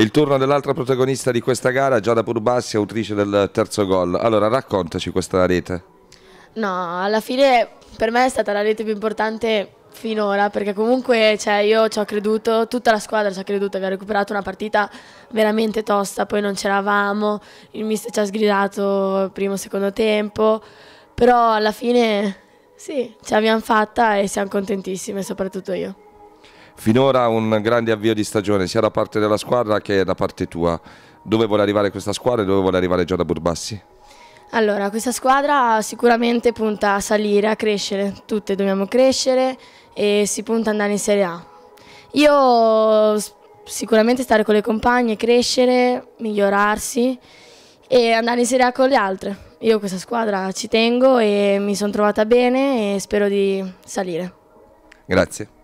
il turno dell'altra protagonista di questa gara, Giada Purbassi, autrice del terzo gol. Allora, raccontaci questa rete. No, alla fine per me è stata la rete più importante finora, perché comunque cioè, io ci ho creduto, tutta la squadra ci ha creduto, abbiamo recuperato una partita veramente tosta, poi non c'eravamo, il mister ci ha sgridato primo e secondo tempo, però alla fine sì, ce l'abbiamo fatta e siamo contentissime, soprattutto io. Finora un grande avvio di stagione sia da parte della squadra che da parte tua. Dove vuole arrivare questa squadra e dove vuole arrivare Giada Burbassi? Allora, questa squadra sicuramente punta a salire, a crescere, tutte dobbiamo crescere e si punta ad andare in Serie A. Io sicuramente stare con le compagne, crescere, migliorarsi e andare in Serie A con le altre. Io questa squadra ci tengo e mi sono trovata bene e spero di salire. Grazie.